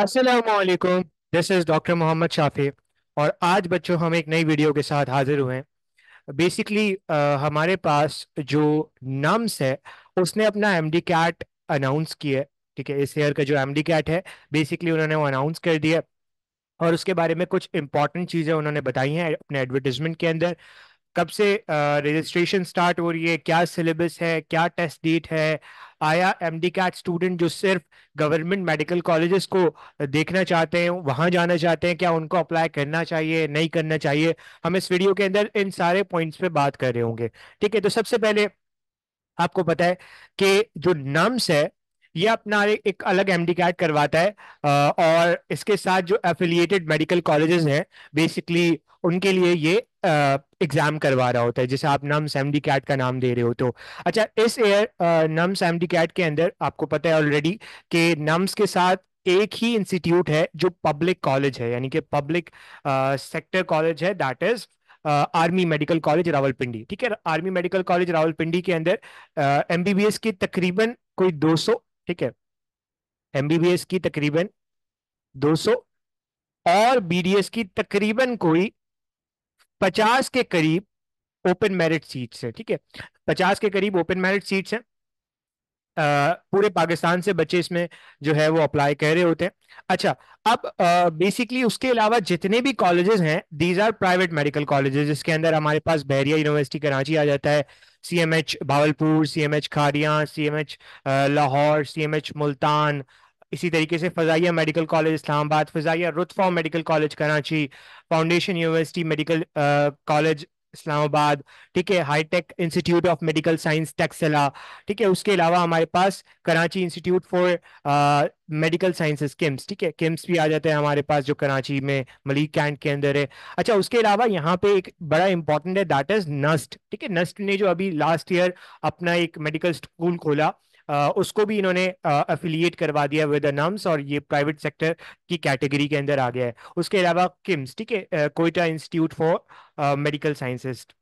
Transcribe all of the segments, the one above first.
असलकुम this is doctor Mohammad Shafi और आज बच्चों हम एक नई वीडियो के साथ हाजिर हुए हैं बेसिकली हमारे पास जो नम्स है उसने अपना एम डी कैट अनाउंस किया ठीक है इस हेयर का जो एम डी कैट है बेसिकली उन्होंने वो अनाउंस कर दिया और उसके बारे में कुछ इंपॉर्टेंट चीज़ें उन्होंने बताई हैं अपने एडवर्टिजमेंट के अंदर कब से रजिस्ट्रेशन स्टार्ट हो रही है क्या सिलेबस है क्या टेस्ट डेट है आया एमडी कैट स्टूडेंट जो सिर्फ गवर्नमेंट मेडिकल कॉलेजेस को देखना चाहते हैं वहां जाना चाहते हैं क्या उनको अप्लाई करना चाहिए नहीं करना चाहिए हम इस वीडियो के अंदर इन सारे पॉइंट्स पे बात कर रहे होंगे ठीक है तो सबसे पहले आपको पता है कि जो नम्स है ये अपना एक अलग एमडी कैट करवाता है और इसके साथ जो एफिलिएटेड मेडिकल कॉलेजेस हैं बेसिकली उनके लिए ये एग्जाम करवा रहा होता है जैसे आप नम्स एम डी कैट का नाम दे रहे हो तो अच्छा इस year NUMS M D CAT के अंदर आपको पता है ऑलरेडी कि नम्स के साथ एक ही इंस्टीट्यूट है जो पब्लिक कॉलेज है यानी कि पब्लिक सेक्टर कॉलेज है that is army medical college Rawalpindi ठीक है आर्मी मेडिकल कॉलेज रावलपिंडी के अंदर एमबीबीएस के तकरीबन कोई ठीक है एमबीबीएस की तकरीबन 200 और बीडीएस की तकरीबन कोई 50 के करीब ओपन मेरिट सीट्स है ठीक है 50 के करीब ओपन मेरिट सीट्स हैं पूरे पाकिस्तान से बच्चे इसमें जो है वो अप्लाई कर रहे होते हैं अच्छा अब बेसिकली उसके अलावा जितने भी कॉलेजेस हैं these are private medical colleges जिसके अंदर हमारे पास बहरिया यूनिवर्सिटी कराची आ जाता है C M H Bahawalpur C M H Kharian C M H Lahore C M H Multan इसी तरीके से Fazaia medical college Islamabad Fazaia Ruth Pfau medical college Karachi foundation university medical college Islamabad ठीक है हाईटेक institute of medical science Taxila ठीक है उसके अलावा हमारे पास Karachi institute for medical sciences KIMS ठीक है किम्स भी आ जाते हैं हमारे पास जो कराची में मलिक कैंट के अंदर है अच्छा उसके अलावा यहाँ पे एक बड़ा इंपॉर्टेंट है दैट इज नस्ट ठीक है नस्ट ने जो अभी लास्ट ईयर अपना एक मेडिकल स्कूल खोला उसको भी इन्होंने अफिलिएट करवा दिया विद नम्स और ये प्राइवेट सेक्टर की कैटेगरी के अंदर आ गया है उसके अलावा किम्स ठीक है Quetta institute for medical sciences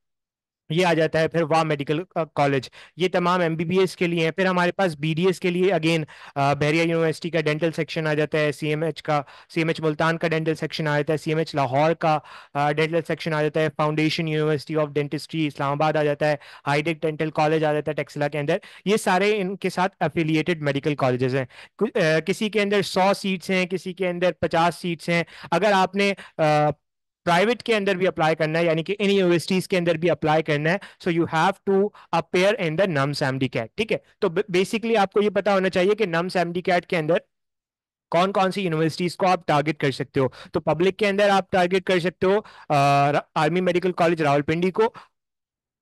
ये आ जाता है फिर वाह मेडिकल कॉलेज ये तमाम एम के लिए हैं फिर हमारे पास बी के लिए अगेन बहरिया यूनिवर्सिटी का डेंटल सेक्शन आ जाता है सी का सी मुल्तान का डेंटल सेक्शन आ जाता है सी लाहौर का डेंटल सेक्शन आ जाता है foundation university of dentistry Islamabad आ जाता है हाईटेक डेंटल कॉलेज आ जाता है टेक्सला के अंदर ये सारे इनके साथ एफिलियेटेड मेडिकल कॉलेजेस हैं किसी के अंदर सौ सीट्स हैं किसी के अंदर पचास सीट्स हैं अगर आपने प्राइवेट के अंदर भी अप्लाई करना है यानी कि इन यूनिवर्सिटीज के अंदर भी अप्लाई करना है so you have to appear in the NUMS M D CAT ठीक है तो बेसिकली आपको ये पता होना चाहिए कि नम सैमडी कैट के अंदर कौन कौन सी यूनिवर्सिटीज को आप टारगेट कर सकते हो तो पब्लिक के अंदर आप टारगेट कर सकते हो आर्मी मेडिकल कॉलेज रावलपिंडी को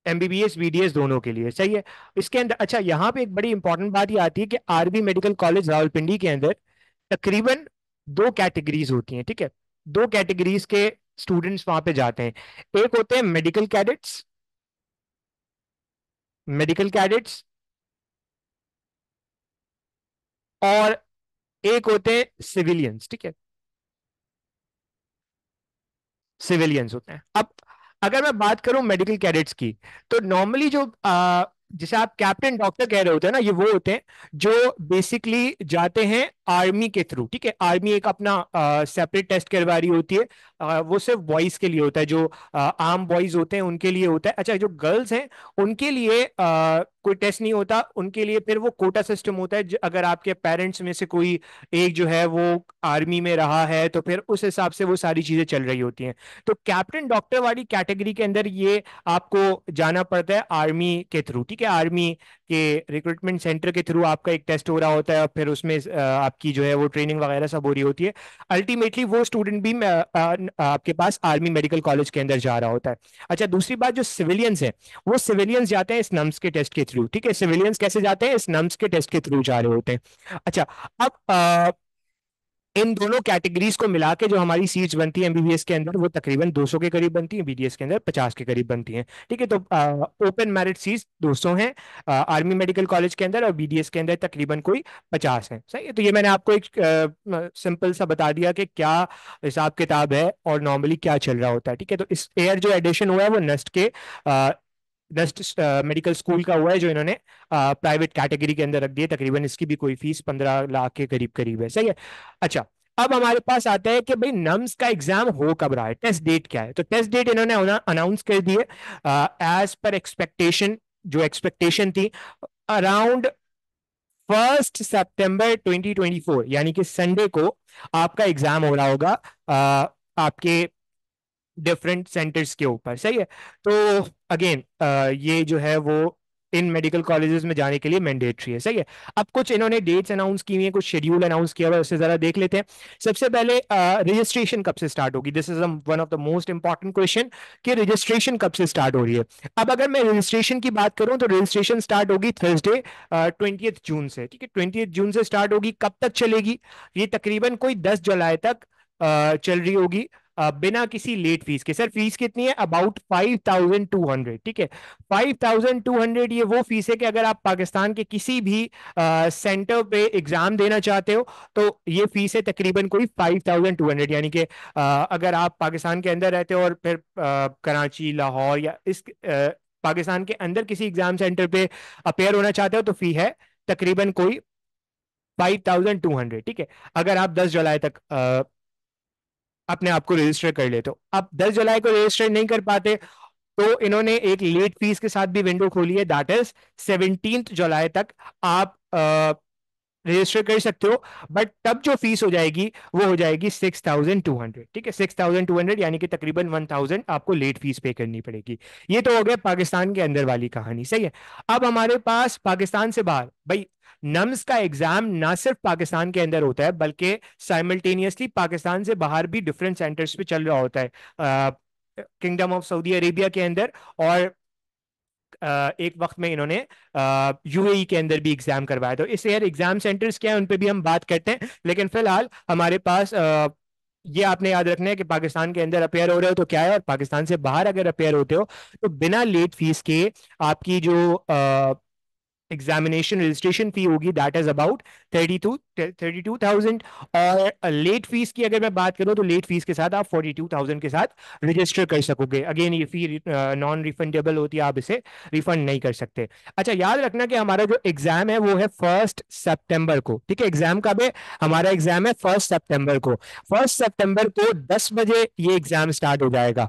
एमबीबीएस बीडीएस दोनों के लिए सही है इसके अंदर अच्छा यहाँ पे एक बड़ी इंपॉर्टेंट बात ये आती है कि आरबी मेडिकल कॉलेज रावलपिंडी के अंदर तकरीबन दो कैटेगरीज होती हैं ठीक है दो कैटेगरीज के स्टूडेंट्स वहां पे जाते हैं एक होते हैं मेडिकल कैडेट्स मेडिकल कैडेट्स और एक होते हैं सिविलियंस ठीक है सिविलियंस होते हैं अब अगर मैं बात करूं मेडिकल कैडेट्स की तो नॉर्मली जो आ, जैसे आप कैप्टन डॉक्टर कह रहे होते हैं ना ये वो होते हैं जो बेसिकली जाते हैं आर्मी के थ्रू ठीक है आर्मी एक अपना सेपरेट टेस्ट करवा रही होती है आ, वो सिर्फ बॉयज के लिए होता है जो आर्म बॉयज होते हैं उनके लिए होता है अच्छा जो गर्ल्स हैं उनके लिए आ, कोई टेस्ट नहीं होता उनके लिए फिर वो कोटा सिस्टम होता है अगर आपके पेरेंट्स में से कोई एक जो है वो आर्मी में रहा है तो फिर उस हिसाब से वो सारी चीजें चल रही होती हैं तो कैप्टन डॉक्टर वाली कैटेगरी के अंदर ये आपको जाना पड़ता है आर्मी के थ्रू ठीक है आर्मी के रिक्रूटमेंट सेंटर के थ्रू आपका एक टेस्ट हो रहा होता है और फिर उसमें आपकी जो है वो ट्रेनिंग वगैरह सब हो रही होती है अल्टीमेटली वो स्टूडेंट भी आपके पास आर्मी मेडिकल कॉलेज के अंदर जा रहा होता है अच्छा दूसरी बात जो सिविलियंस है वो सिविलियंस जाते हैं इस नम्स के टेस्ट के थ्रू थ्रू ठीक है सिविलियंस कैसे जाते हैं इस नम्स के टेस्ट के थ्रू जा रहे होते हैं अच्छा अब आ, इन दोनों कैटेगरीज को मिला के जो हमारी सीट्स बनती है एमबीबीएस के अंदर वो तकरीबन 200 के करीब बनती है बीडीएस के अंदर 50 के करीब बनती हैं ठीक है तो ओपन मेरिट सीट्स 200 आ, आर्मी मेडिकल कॉलेज के अंदर और बीडीएस के अंदर तकरीबन कोई 50 है सही तो ये मैंने आपको एक सिंपल सा बता दिया कि क्या हिसाब किताब है और नॉर्मली क्या चल रहा होता है ठीक है तो इस एयर जो एडिशन हुआ है वो नस्ट के बेस्ट मेडिकल स्कूल का हुआ है जो इन्होंने प्राइवेट uh, कैटेगरी के अंदर रख दिया तकरीबन इसकी भी कोई फीस पंद्रह लाख के करीब करीब है सही है अच्छा अब हमारे पास आता है कि भाई नम्स का एग्जाम हो कब रहा है टेस्ट डेट क्या है तो टेस्ट डेट इन्होंने अनाउंस कर दिए एज पर एक्सपेक्टेशन जो एक्सपेक्टेशन थी अराउंड फर्स्ट सितंबर 2024 यानी कि संडे को आपका एग्जाम हो रहा होगा आ, uh, आपके डिफरेंट सेंटर्स के ऊपर सही है तो अगेन ये जो है वो इन मेडिकल कॉलेजेस में जाने के लिए मैंडेटरी है सही है अब कुछ इन्होंने डेट्स अनाउंस की हुई है कुछ शेड्यूल अनाउंस किया हुआ है उससे जरा देख लेते हैं सबसे पहले रजिस्ट्रेशन कब से स्टार्ट होगी this is one of the most important question कि रजिस्ट्रेशन कब से स्टार्ट हो रही है अब अगर मैं रजिस्ट्रेशन की बात करूं तो रजिस्ट्रेशन स्टार्ट होगी थर्सडे ट्वेंटी जून से ठीक है ट्वेंटी जून से स्टार्ट होगी कब तक चलेगी ये तकरीबन कोई दस जुलाई तक uh, चल रही होगी बिना किसी लेट फीस के सर फीस कितनी है about five thousand two hundred ठीक है फाइव थाउजेंड टू हंड्रेड ये वो फीस है कि अगर आप पाकिस्तान के किसी भी सेंटर पे एग्जाम देना चाहते हो तो ये फीस है तकरीबन कोई फाइव थाउजेंड टू हंड्रेड यानी कि अगर आप पाकिस्तान के अंदर रहते हो और फिर आ, कराची लाहौर या इस आ, पाकिस्तान के अंदर किसी एग्जाम सेंटर पे अपेयर होना चाहते हो तो फी है तकरीबन कोई फाइव थाउजेंड टू हंड्रेड ठीक है अगर आप दस जुलाई तक आ, अपने आप को रजिस्टर कर लेते हो आप दस जुलाई को रजिस्टर नहीं कर पाते तो इन्होंने एक लेट फीस के साथ भी विंडो खोली है दैट इज सेवनटीन जुलाई तक आप रजिस्टर कर सकते हो बट तब जो फीस हो जाएगी वो हो जाएगी सिक्स थाउजेंड टू हंड्रेड ठीक है सिक्स थाउजेंड टू हंड्रेड यानी कि तकरीबन वन थाउजेंड आपको लेट फीस पे करनी पड़ेगी ये तो हो गया पाकिस्तान के अंदर वाली कहानी सही है अब हमारे पास पाकिस्तान से बाहर भाई नम्स का एग्जाम ना सिर्फ पाकिस्तान के अंदर होता है बल्कि साइमल्टेनियसली पाकिस्तान से बाहर भी डिफरेंट सेंटर्स पे चल रहा होता है किंगडम ऑफ सऊदी अरेबिया के अंदर और एक वक्त में इन्होंने यूएई e के अंदर भी एग्जाम करवाया तो इससे यार एग्जाम सेंटर्स क्या है उन पर भी हम बात करते हैं लेकिन फिलहाल हमारे पास ये आपने याद रखना है कि पाकिस्तान के अंदर अपेयर हो रहे हो तो क्या है और पाकिस्तान से बाहर अगर अपेयर होते हो तो बिना लेट फीस के आपकी जो आ, एग्जामिनेशन रजिस्ट्रेशन फी होगी that is about thirty two thirty two thousand और लेट uh, फीस की अगर मैं बात करूँ तो लेट फीस के साथ आप फोर्टी टू थाउजेंड के साथ रजिस्टर कर सकोगे अगेन ये फी नॉन रिफंडेबल होती है आप इसे रिफंड नहीं कर सकते अच्छा याद रखना कि हमारा जो एग्जाम है वो है फर्स्ट सेप्टेम्बर को ठीक है एग्जाम का भी हमारा एग्जाम है फर्स्ट सेप्टेम्बर को फर्स्ट सेप्टेम्बर को दस बजे ये एग्जाम स्टार्ट हो जाएगा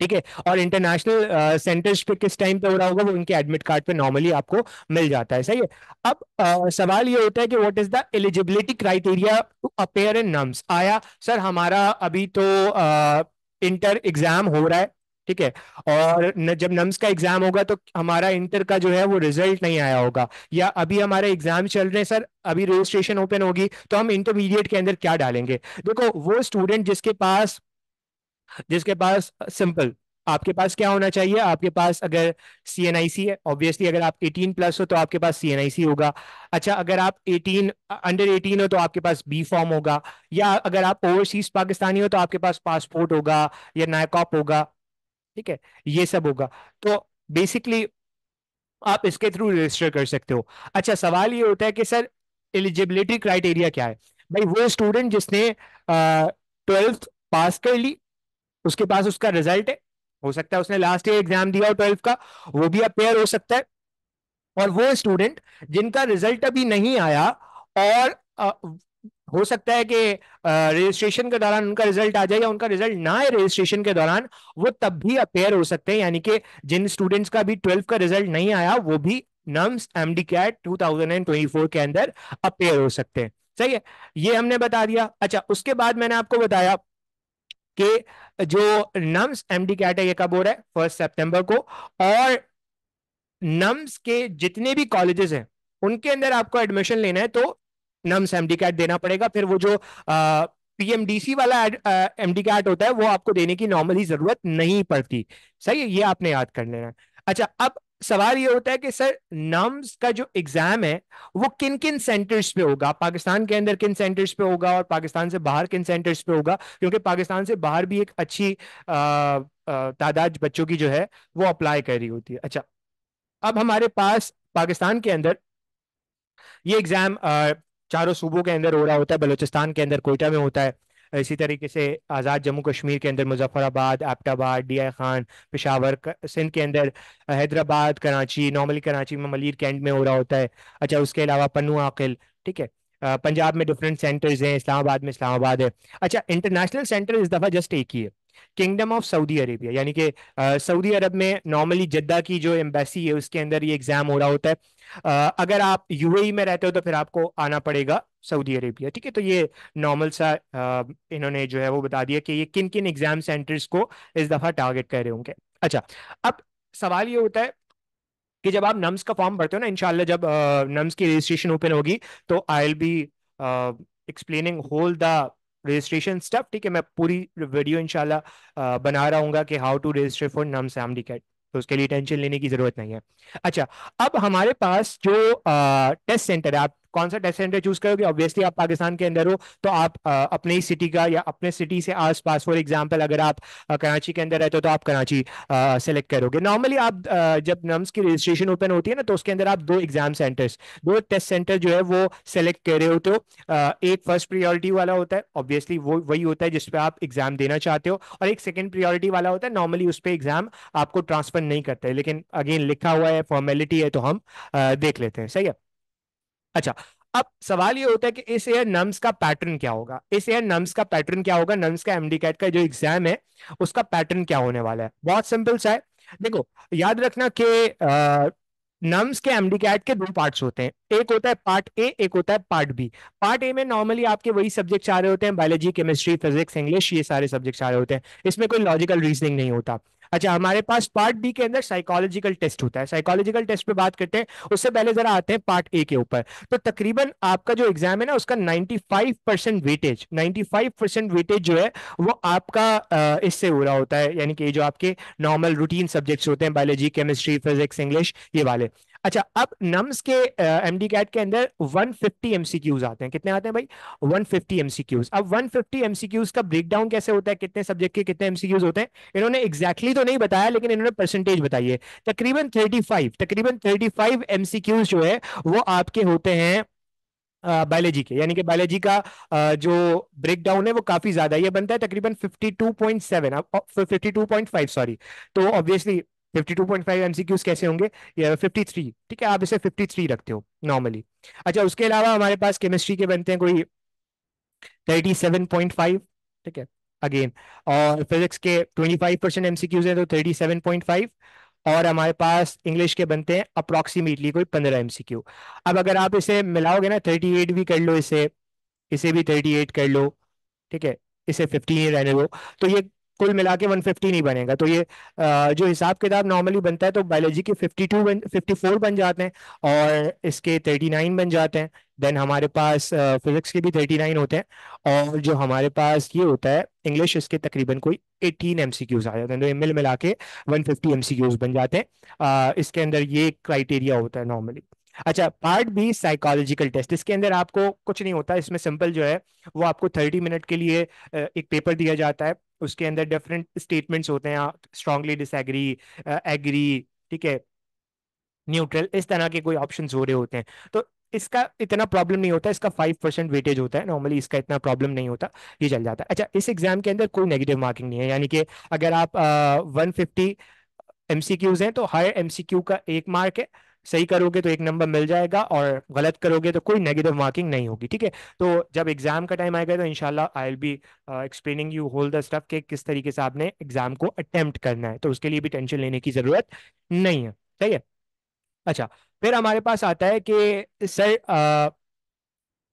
ठीक है और इंटरनेशनल सेंटर्स uh, पे किस टाइम पे हो रहा होगा वो उनके एडमिट कार्ड पे नॉर्मली आपको मिल जाता है सही है अब आ, uh, सवाल ये होता है कि what is the eligibility criteria to appear in NUMS आया सर हमारा अभी तो इंटर uh, एग्जाम हो रहा है ठीक है और न, जब नम्स का एग्जाम होगा तो हमारा इंटर का जो है वो रिजल्ट नहीं आया होगा या अभी हमारे एग्जाम चल रहे हैं सर अभी रजिस्ट्रेशन ओपन होगी तो हम इंटरमीडिएट के अंदर क्या डालेंगे देखो वो स्टूडेंट जिसके पास जिसके पास सिंपल आपके पास क्या होना चाहिए आपके पास अगर सी एन आई सी है ऑब्वियसली अगर आप 18 प्लस हो तो आपके पास सी एन आई सी होगा अच्छा अगर आप 18 अंडर 18 हो तो आपके पास बी फॉर्म होगा या अगर आप ओवरसीज पाकिस्तानी हो तो आपके पास पासपोर्ट होगा या नायकॉप होगा ठीक है ये सब होगा तो बेसिकली आप इसके थ्रू रजिस्टर कर सकते हो अच्छा सवाल ये होता है कि सर एलिजिबिलिटी क्राइटेरिया क्या है भाई वो स्टूडेंट जिसने ट्वेल्थ पास कर ली उसके पास उसका रिजल्ट है हो सकता है उसने लास्ट ईयर एग्जाम दिया हो ट्वेल्थ का वो भी अपेयर हो सकता है और वो स्टूडेंट जिनका रिजल्ट अभी नहीं आया और आ, हो सकता है कि रजिस्ट्रेशन के दौरान उनका रिजल्ट आ जाए या उनका रिजल्ट ना आए रजिस्ट्रेशन के दौरान वो तब भी अपेयर हो सकते हैं यानी कि जिन स्टूडेंट्स का भी ट्वेल्थ का रिजल्ट नहीं आया वो भी NUMS M D CAT two के अंदर अपेयर हो सकते हैं सही है ये हमने बता दिया अच्छा उसके बाद मैंने आपको बताया कि जो नम्स एमडी कैट है ये कब हो रहा है फर्स्ट सितंबर को और नम्स के जितने भी कॉलेजेस हैं उनके अंदर आपको एडमिशन लेना है तो नम्स एमडी कैट देना पड़ेगा फिर वो जो डी पीएमडीसी वाला एमडी कैट होता है वो आपको देने की नॉर्मली जरूरत नहीं पड़ती सही है ये आपने याद कर लेना अच्छा अब सवाल ये होता है कि सर नम्स का जो एग्जाम है वो किन किन सेंटर्स पे होगा पाकिस्तान के अंदर किन सेंटर्स पे होगा और पाकिस्तान से बाहर किन सेंटर्स पे होगा क्योंकि पाकिस्तान से बाहर भी एक अच्छी तादाद बच्चों की जो है वो अप्लाई कर रही होती है अच्छा अब हमारे पास पाकिस्तान के अंदर ये एग्जाम चारों सूबों के अंदर हो रहा होता है बलोचिस्तान के अंदर कोयटा में होता है इसी तरीके से आज़ाद जम्मू कश्मीर के अंदर मुजफ्फराबाद एबटाबाद डी आई खान पेशावर सिंध के अंदर हैदराबाद कराची नॉर्मली कराची में मलिर कैंट में हो रहा होता है अच्छा उसके अलावा पन्नू आकिल ठीक है पंजाब में डिफरेंट सेंटर्स हैं इस्लामाबाद में इस्लामाबाद है अच्छा इंटरनेशनल सेंटर इस दफ़ा जस्ट एक ही है किंगडम ऑफ सऊदी अरेबिया यानी कि सऊदी अरब में नॉर्मली जद्दा की जो एम्बेसी है उसके अंदर ये एग्ज़ाम हो रहा होता है आ, अगर आप यूएई e में रहते हो तो फिर आपको आना पड़ेगा सऊदी अरेबिया ठीक है तो ये नॉर्मल सा इन्होंने जो है वो बता दिया कि ये किन किन एग्जाम सेंटर्स को इस दफ़ा टारगेट कर रहे होंगे अच्छा अब सवाल ये होता है कि जब आप नम्स का फॉर्म भरते हो ना इनशाला जब नम्स की रजिस्ट्रेशन ओपन होगी तो I'll be explaining whole the registration step ठीक है मैं पूरी वीडियो इनशाला बना रहा हूँ कि how to register for NUMS M D CAT तो उसके लिए टेंशन लेने की जरूरत नहीं है अच्छा अब हमारे पास जो आ, टेस्ट सेंटर है आप कौन सा टेस्ट सेंटर चूज करोगे ऑब्वियसली आप पाकिस्तान के अंदर हो तो आप आ, अपने ही सिटी का या अपने सिटी से आसपास फॉर एग्जाम्पल अगर आप कराची के अंदर रहते हो तो आप कराची सेलेक्ट करोगे नॉर्मली आप आ, जब नम्स की रजिस्ट्रेशन ओपन होती है ना तो उसके अंदर आप दो एग्जाम सेंटर्स दो टेस्ट सेंटर जो है वो सेलेक्ट कर रहे होते हो एक फर्स्ट प्रियोरिटी वाला होता है ऑब्वियसली वो वही होता है जिसपे आप एग्जाम देना चाहते हो और एक सेकेंड प्रियोरिटी वाला होता है नॉर्मली उस पर एग्जाम आपको ट्रांसफर नहीं करता है लेकिन अगेन लिखा हुआ है फॉर्मेलिटी है तो हम देख लेते हैं सही है अच्छा अब सवाल ये होता है कि इस एयर नम्स का पैटर्न क्या होगा इस एयर नम्स का पैटर्न क्या होगा नम्स का एमडी कैट का जो एग्जाम है उसका पैटर्न क्या होने वाला है बहुत सिंपल सा है देखो याद रखना कि नम्स के एमडी कैट के दो पार्ट्स होते हैं एक होता है पार्ट ए एक होता है पार्ट बी पार्ट ए में नॉर्मली आपके वही सब्जेक्ट आ रहे होते हैं बायोलॉजी केमिस्ट्री फिजिक्स इंग्लिश ये सारे सब्जेक्ट आ रहे होते हैं इसमें कोई लॉजिकल रीजनिंग नहीं होता अच्छा हमारे पास पार्ट बी के अंदर साइकोलॉजिकल टेस्ट होता है साइकोलॉजिकल टेस्ट पे बात करते हैं उससे पहले जरा आते हैं पार्ट ए के ऊपर तो तकरीबन आपका जो एग्जाम है ना उसका 95 परसेंट वेटेज 95 परसेंट वेटेज जो है वो आपका इससे हो रहा होता है यानी कि जो आपके नॉर्मल रूटीन सब्जेक्ट्स होते हैं बायोलॉजी केमिस्ट्री फिजिक्स इंग्लिश ये वाले अच्छा अब नम्स के एम डी कैट के अंदर 150 एमसीक्यूज आते हैं कितने आते हैं भाई 150 एमसीक्यूज अब 150 एमसीक्यूज का ब्रेकडाउन कैसे होता है कितने सब्जेक्ट के कितने एमसीक्यूज होते हैं इन्होंने एक्जैक्टली exactly तो नहीं बताया लेकिन इन्होंने परसेंटेज बताई है तकरीबन 35 तकरीबन 35 एमसीक्यूज जो है वो आपके होते हैं बायोलॉजी के यानी कि बायोलॉजी का आ, जो ब्रेकडाउन है वो काफी ज्यादा ये बनता है तकरीबन 52.7 अब 52.5 सॉरी तो ऑब्वियसली 52.5 एमसीक्यूज कैसे होंगे या 53 ठीक है आप इसे 53 रखते हो नॉर्मली अच्छा उसके अलावा हमारे पास केमिस्ट्री के बनते हैं कोई 37.5 ठीक है अगेन और फिजिक्स के 25 परसेंट एमसीक्यूज हैं तो 37.5 और हमारे पास इंग्लिश के बनते हैं अप्रोक्सीमेटली कोई पंद्रह एमसीक्यू अब अगर आप इसे मिलाओगे ना थर्टी भी कर लो इसे इसे भी थर्टी कर लो ठीक है इसे फिफ्टीन ही रहने दो तो ये कुल मिला के वन फिफ्टी नहीं बनेगा तो ये जो हिसाब किताब नॉर्मली बनता है तो बायोलॉजी के फिफ्टी टू बन फिफ्टी फोर बन जाते हैं और इसके थर्टी नाइन बन जाते हैं देन हमारे पास फिजिक्स के भी थर्टी नाइन होते हैं और जो हमारे पास ये होता है इंग्लिश इसके तकरीबन कोई एटीन एम सी क्यूज़ आ जाते हैं तो मिल मिला के one fifty M C Qs बन जाते हैं इसके अंदर ये क्राइटेरिया होता है नॉर्मली अच्छा पार्ट बी साइकोलॉजिकल टेस्ट इसके अंदर आपको कुछ नहीं होता इसमें सिंपल जो है वो आपको थर्टी मिनट के लिए एक पेपर दिया जाता है उसके अंदर डिफरेंट स्टेटमेंट्स होते हैं स्ट्रांगली डिसएग्री एग्री ठीक है न्यूट्रल इस तरह के कोई ऑप्शन हो रहे होते हैं तो इसका इतना प्रॉब्लम नहीं होता इसका फाइव परसेंट वेटेज होता है नॉर्मली इसका इतना प्रॉब्लम नहीं होता ये चल जाता है अच्छा इस एग्जाम के अंदर कोई नेगेटिव मार्किंग नहीं है यानी कि अगर आप वन फिफ्टी एम हैं तो हर एम का एक मार्क है सही करोगे तो एक नंबर मिल जाएगा और गलत करोगे तो कोई नेगेटिव मार्किंग नहीं होगी ठीक है तो जब एग्जाम का टाइम आएगा तो इनशाला I will be explaining you whole the stuff के किस तरीके से आपने एग्जाम को अटेम्प्ट करना है तो उसके लिए भी टेंशन लेने की जरूरत नहीं है सही है अच्छा फिर हमारे पास आता है कि सर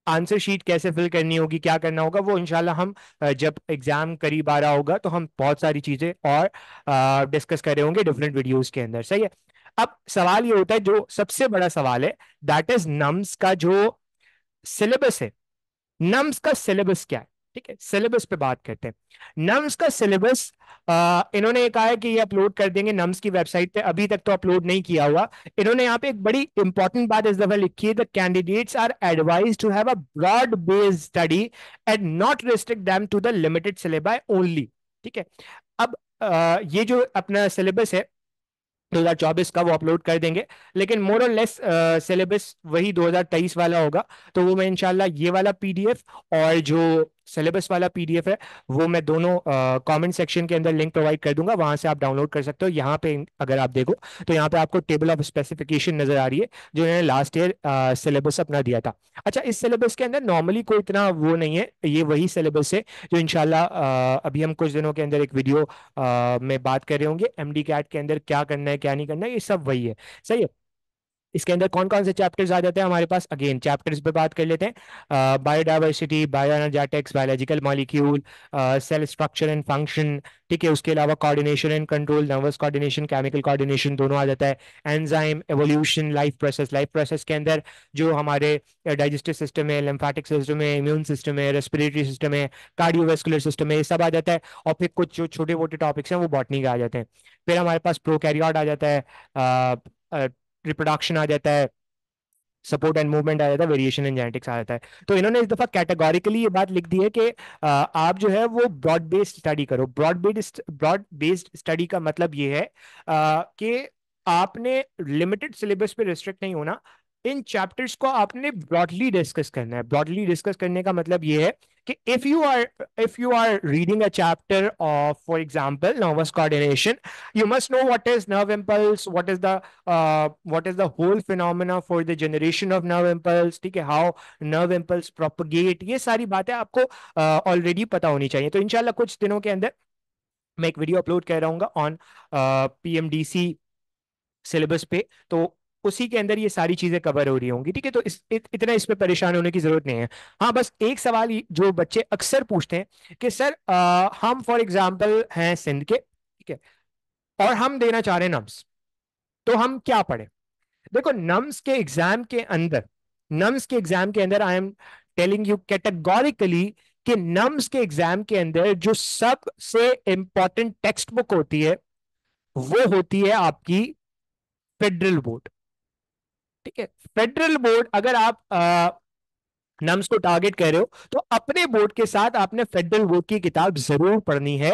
आंसर uh, शीट कैसे फिल करनी होगी क्या करना होगा वो इनशाला हम uh, जब एग्ज़ाम करीब आ रहा होगा तो हम बहुत सारी चीज़ें और डिस्कस uh, कर रहे होंगे डिफरेंट वीडियोस के अंदर सही है अब सवाल ये होता है जो सबसे बड़ा सवाल है दैट इज नम्स का जो सिलेबस है नम्स का सिलेबस क्या है ठीक है सिलेबस पे बात करते हैं नम्स का सिलेबस इन्होंने कहा है कि ये अपलोड कर देंगे नम्स की वेबसाइट पे अभी तक तो अपलोड नहीं किया हुआ इन्होंने यहाँ पे एक बड़ी इंपॉर्टेंट बात इस दफा लिखी है the candidates are advised to have a broad based study and not restrict them to the limited syllabus only ठीक है अब आ, ये जो अपना सिलेबस है 2024 का वो अपलोड कर देंगे लेकिन मोर और लेस सिलेबस वही 2023 वाला होगा तो वो मैं इनशाला ये वाला पीडीएफ और जो सिलेबस वाला पीडीएफ है वो मैं दोनों कमेंट सेक्शन के अंदर लिंक प्रोवाइड कर दूंगा वहां से आप डाउनलोड कर सकते हो यहाँ पे अगर आप देखो तो यहाँ पे आपको टेबल ऑफ स्पेसिफिकेशन नजर आ रही है जो इन्होंने लास्ट ईयर सिलेबस अपना दिया था अच्छा इस सिलेबस के अंदर नॉर्मली कोई इतना वो नहीं है ये वही सिलेबस है जो इनशाला अभी हम कुछ दिनों के अंदर एक वीडियो आ, में बात कर रहे होंगे एम कैट के अंदर क्या करना है क्या नहीं करना है ये सब वही है सही है इसके अंदर कौन कौन से चैप्टर्स आ जाते हैं हमारे पास अगेन चैप्टर्स पे बात कर लेते हैं biodiversity energetics biological molecule cell structure and function ठीक है उसके अलावा coordination and control nervous coordination chemical coordination दोनों आ जाता है enzyme evolution life process life process के अंदर जो हमारे डाइजेस्टिव सिस्टम है लिम्फेटिक सिस्टम है इम्यून सिस्टम है रेस्पिरेटरी सिस्टम है कार्डियोवेस्कुलर सिस्टम है ये सब आ जाता है और फिर कुछ जो छोटे मोटे टॉपिक्स हैं वो बॉटनी के आ जाते हैं फिर हमारे पास प्रोकैरियोट आ जाता है रिप्रोडक्शन आ जाता है सपोर्ट एंड मूवमेंट आ जाता है वेरिएशन इन जेनेटिक्स आ जाता है तो इन्होंने इस दफा कैटेगोरिकली ये बात लिख दी है कि आप जो है वो ब्रॉड बेस्ड स्टडी करो broad based broad based study का मतलब ये है कि आपने लिमिटेड सिलेबस पे रिस्ट्रिक्ट नहीं होना इन चैप्टर्स को आपने ब्रॉडली डिस्कस करना है ब्रॉडली डिस्कस करने का मतलब ये है कि if you are if you are reading a chapter of for example nervous coordination you must know what is nerve impulse what is the what is the whole phenomena for the generation of nerve impulse ठीक है how nerve impulse propagate ये सारी बातें आपको already uh, पता होनी चाहिए तो इनशाला कुछ दिनों के अंदर मैं एक वीडियो अपलोड कर रहा हूँ on P M D C syllabus पे तो उसी के अंदर ये सारी चीजें कवर हो रही होंगी ठीक है तो इस, इत, इतना इस पर परेशान होने की जरूरत नहीं है हाँ बस एक सवाल जो बच्चे अक्सर पूछते हैं कि सर आ, हम फॉर एग्जाम्पल हैं सिंध के ठीक है और हम देना चाह रहे हैं नम्स तो हम क्या पढ़े देखो नम्स के एग्जाम के अंदर नम्स के एग्जाम के अंदर I am telling you categorically कि नम्स के एग्जाम के अंदर जो सबसे इंपॉर्टेंट टेक्स्ट बुक होती है वो होती है आपकी फेडरल बोर्ड ठीक है फेडरल बोर्ड अगर आप आ, नम्स को टारगेट कर रहे हो तो अपने बोर्ड के साथ आपने फेडरल बोर्ड की किताब जरूर पढ़नी है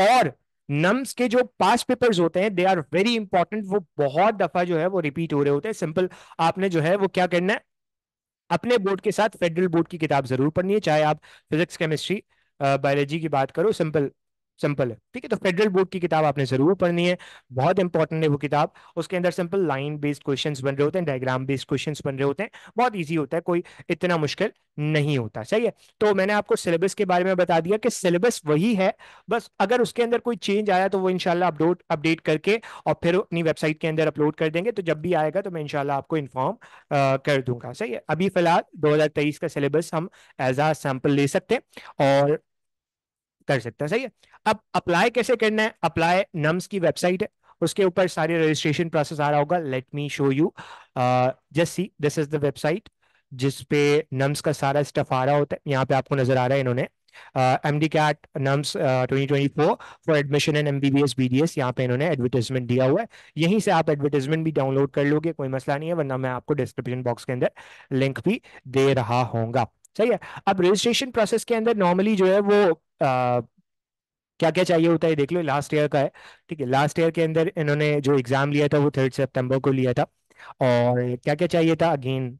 और नम्स के जो पास पेपर्स होते हैं दे आर वेरी इंपॉर्टेंट वो बहुत दफा जो है वो रिपीट हो रहे होते हैं सिंपल आपने जो है वो क्या करना है अपने बोर्ड के साथ फेडरल बोर्ड की किताब जरूर पढ़नी है चाहे आप फिजिक्स केमिस्ट्री बायोलॉजी की बात करो सिंपल सिंपल है ठीक है तो फेडरल बोर्ड की किताब आपने जरूर पढ़नी है बहुत इंपॉर्टेंट है वो किताब उसके अंदर सिंपल लाइन बेस्ड क्वेश्चंस बन रहे होते हैं डायग्राम बेस्ड क्वेश्चंस बन रहे होते हैं बहुत इजी होता है कोई इतना मुश्किल नहीं होता सही है तो मैंने आपको सिलेबस के बारे में बता दिया कि सिलेबस वही है बस अगर उसके अंदर कोई चेंज आया तो वो इनशाला अपडोट अपडेट करके और फिर अपनी वेबसाइट के अंदर अपलोड कर देंगे तो जब भी आएगा तो मैं इनशाला आपको इन्फॉर्म कर दूंगा सही है अभी फिलहाल दो का सिलेबस हम एज आ सैम्पल ले सकते हैं और कर सकते हैं सही है अब अप्लाई कैसे करना है अप्लाई नम्स की वेबसाइट है उसके ऊपर सारे रजिस्ट्रेशन प्रोसेस आ रहा होगा let me show you just see this is the website जिस पे नम्स का सारा स्टफ आ रहा होता है यहाँ पे आपको नजर आ रहा है इन्होंने M D CAT NUMS twenty twenty four for admission and M B B S B D S यहाँ पे इन्होंने एडवर्टीजमेंट दिया हुआ है यहीं से आप एडवर्टीजमेंट भी डाउनलोड कर लोगे कोई मसला नहीं है वरना मैं आपको डिस्क्रिप्शन बॉक्स के अंदर लिंक भी दे रहा होगा सही है अब रजिस्ट्रेशन प्रोसेस के अंदर नॉर्मली जो है वो क्या क्या चाहिए होता है देख लो लास्ट ईयर का है ठीक है लास्ट ईयर के अंदर इन्होंने जो एग्जाम लिया था वो थर्ड सेप्टेम्बर को लिया था और क्या क्या चाहिए था अगेन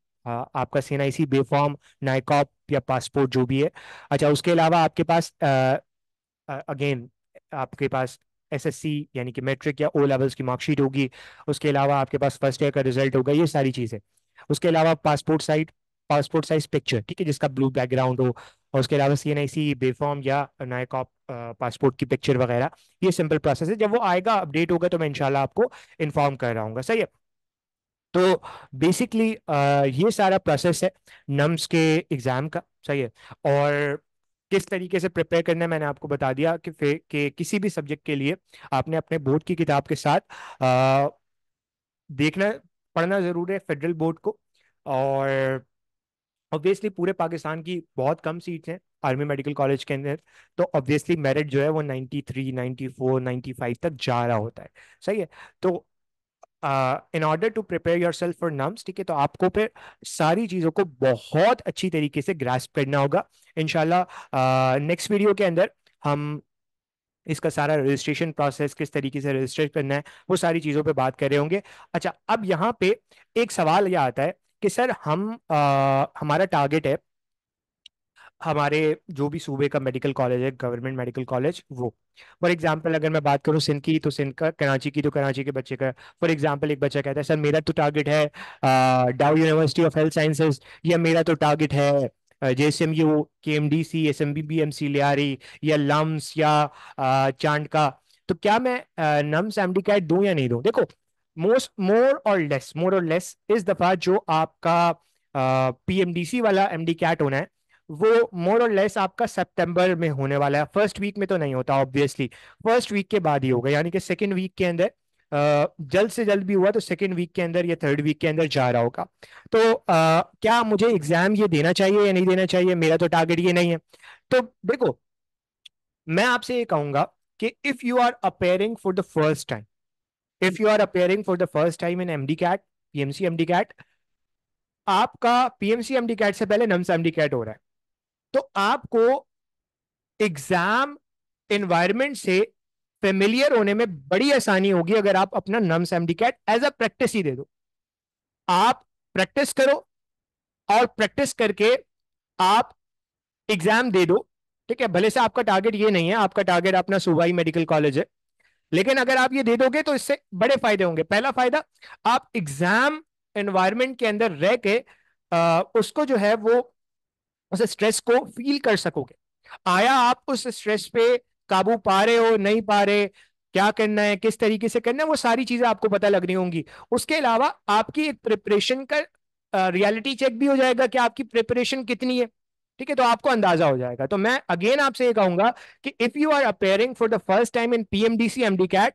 आपका C N I C B form NICOP या पासपोर्ट जो भी है अच्छा उसके अलावा आपके पास अगेन आपके पास एसएससी यानी कि मैट्रिक या ओ लेवल्स की मार्कशीट होगी उसके अलावा आपके पास फर्स्ट ईयर का रिजल्ट होगा ये सारी चीज़ें उसके अलावा passport size passport size picture ठीक है जिसका ब्लू बैकग्राउंड हो और उसके अलावा सी एन आई सी बेफॉर्म या नायकॉप पासपोर्ट की पिक्चर वगैरह ये सिंपल प्रोसेस है जब वो आएगा अपडेट होगा तो मैं इनशाला आपको इन्फॉर्म कर रहा हूँ सही है तो बेसिकली ये सारा प्रोसेस है नम्स के एग्ज़ाम का सही है और किस तरीके से प्रिपेयर करना है मैंने आपको बता दिया कि कि किसी भी सब्जेक्ट के लिए आपने अपने बोर्ड की किताब के साथ आ, देखना पढ़ना ज़रूर है फेडरल बोर्ड को और ऑब्वियसली पूरे पाकिस्तान की बहुत कम सीट्स हैं आर्मी मेडिकल कॉलेज के अंदर तो ऑब्वियसली मेरिट जो है वो three ninety four ninety five तक जा रहा होता है सही है तो in order to prepare yourself for NUMS ठीक है तो आपको फिर सारी चीज़ों को बहुत अच्छी तरीके से ग्रास्प करना होगा इनशाला नेक्स्ट वीडियो के अंदर हम इसका सारा रजिस्ट्रेशन प्रोसेस किस तरीके से रजिस्टर करना है वो सारी चीज़ों पर बात कर रहे होंगे अच्छा अब यहाँ पे एक सवाल यह आता है कि सर हम आ, हमारा टारगेट है हमारे जो भी सूबे का मेडिकल कॉलेज है गवर्नमेंट मेडिकल कॉलेज वो फॉर एग्जाम्पल अगर मैं बात करूँ सिंध की तो सिंध का कराची की तो कराची के बच्चे का फॉर एग्जाम्पल एक बच्चा कहता है सर मेरा तो टारगेट है डाउ यूनिवर्सिटी ऑफ हेल्थ साइंसेज या मेरा तो टारगेट है J S M U K M D C S M B B M C Lyari या लम्स या चांडका का तो क्या मैं नम्स एम डी कैट दूँ या नहीं दूँ देखो मोस्ट मोर और लेस मोर और लेस इस दफा जो आपका पीएमडीसी uh, वाला एमडी कैट होना है वो मोर और लेस आपका सितंबर में होने वाला है फर्स्ट वीक में तो नहीं होता ऑब्वियसली फर्स्ट वीक के बाद ही होगा यानी कि सेकेंड वीक के अंदर Uh, जल्द से जल्द भी हुआ तो सेकेंड वीक के अंदर या थर्ड वीक के अंदर जा रहा होगा तो uh, क्या मुझे एग्जाम ये देना चाहिए या नहीं देना चाहिए मेरा तो टारगेट ये नहीं है तो देखो मैं आपसे ये कहूंगा कि if you are appearing for the first time if you are appearing for the first time in MDCAT PMC MDCAT आपका पीएमसी एमडी कैट से पहले नम्स एमडी कैट हो रहा है तो आपको एग्जाम एनवायरमेंट से फेमिलियर होने में बड़ी आसानी होगी अगर आप अपना NUMS MDCAT as a practice ही दे दो आप प्रैक्टिस करो और प्रैक्टिस करके आप एग्जाम दे दो ठीक है भले से आपका टारगेट ये नहीं है आपका टारगेट अपना सुबाई मेडिकल कॉलेज है लेकिन अगर आप ये दे दोगे तो इससे बड़े फायदे होंगे पहला फायदा आप एग्जाम एनवायरमेंट के अंदर रह के आ, उसको जो है वो उस स्ट्रेस को फील कर सकोगे आया आप उस स्ट्रेस पे काबू पा रहे हो नहीं पा रहे क्या करना है किस तरीके से करना है वो सारी चीजें आपको पता लग रही होंगी उसके अलावा आपकी एक प्रिपरेशन का रियलिटी चेक भी हो जाएगा कि आपकी प्रिपरेशन कितनी है ठीक है तो आपको अंदाजा हो जाएगा तो मैं अगेन आपसे ये कहूंगा कि if you are appearing for the first time in PMDC MDCAT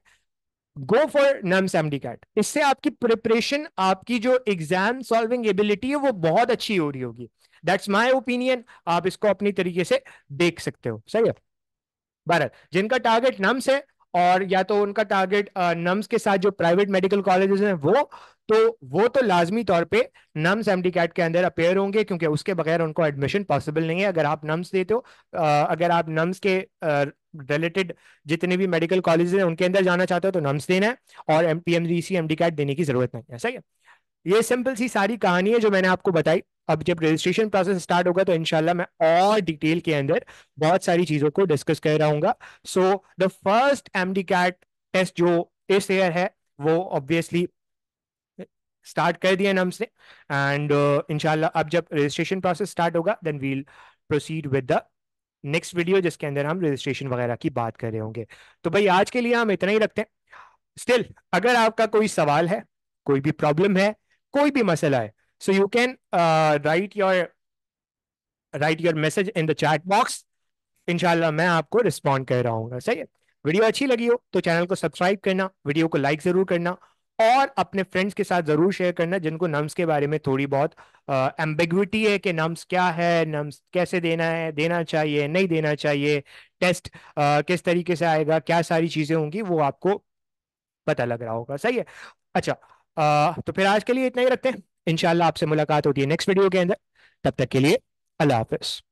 go for NUMS MDCAT इससे आपकी प्रिपरेशन आपकी जो एग्जाम सॉल्विंग एबिलिटी है वो बहुत अच्छी हो रही होगी दैट्स माई ओपिनियन आप इसको अपनी तरीके से देख सकते हो सही है भारत जिनका टारगेट नम्स है और या तो उनका टारगेट नम्स के साथ जो प्राइवेट मेडिकल कॉलेजेस हैं वो तो वो तो लाजमी तौर पे नम्स एम डी कैट के अंदर अपेयर होंगे क्योंकि उसके बगैर उनको एडमिशन पॉसिबल नहीं है अगर आप नम्स देते हो अगर आप नम्स के रिलेटेड जितने भी मेडिकल कॉलेज हैं उनके अंदर जाना चाहते हो तो नम्स देना है और M P M D C M D MDCAT देने की जरूरत नहीं है सही है ये सिंपल सी सारी कहानी है जो मैंने आपको बताई अब जब रजिस्ट्रेशन प्रोसेस स्टार्ट होगा तो इनशाला मैं और डिटेल के अंदर बहुत सारी चीज़ों को डिस्कस कर रहा हूँ so the first M D MDCAT test जो इस एयर है वो ऑब्वियसली स्टार्ट कर दिया नाम से एंड इनशाला अब जब रजिस्ट्रेशन प्रोसेस स्टार्ट होगा then we'll proceed with the next video जिसके अंदर हम रजिस्ट्रेशन वगैरह की बात कर रहे होंगे तो भाई आज के लिए हम इतना ही रखते हैं स्टिल अगर आपका कोई सवाल है कोई भी प्रॉब्लम है कोई भी मसला है so you can write your write your message in the chat box इनशाला मैं आपको रिस्पॉन्ड कर रहा हूँ सही है वीडियो अच्छी लगी हो तो चैनल को सब्सक्राइब करना वीडियो को लाइक ज़रूर करना और अपने फ्रेंड्स के साथ ज़रूर शेयर करना जिनको नम्स के बारे में थोड़ी बहुत एम्बिग्विटी uh, है कि नम्स क्या है नम्स कैसे देना है देना चाहिए नहीं देना चाहिए टेस्ट आ, uh, किस तरीके से आएगा क्या सारी चीज़ें होंगी वो आपको पता लग रहा होगा सही है अच्छा आ, तो फिर आज के लिए इतना ही रखते हैं इनशाला आपसे मुलाकात होती है नेक्स्ट वीडियो के अंदर तब तक के लिए अल्लाह हाफिज़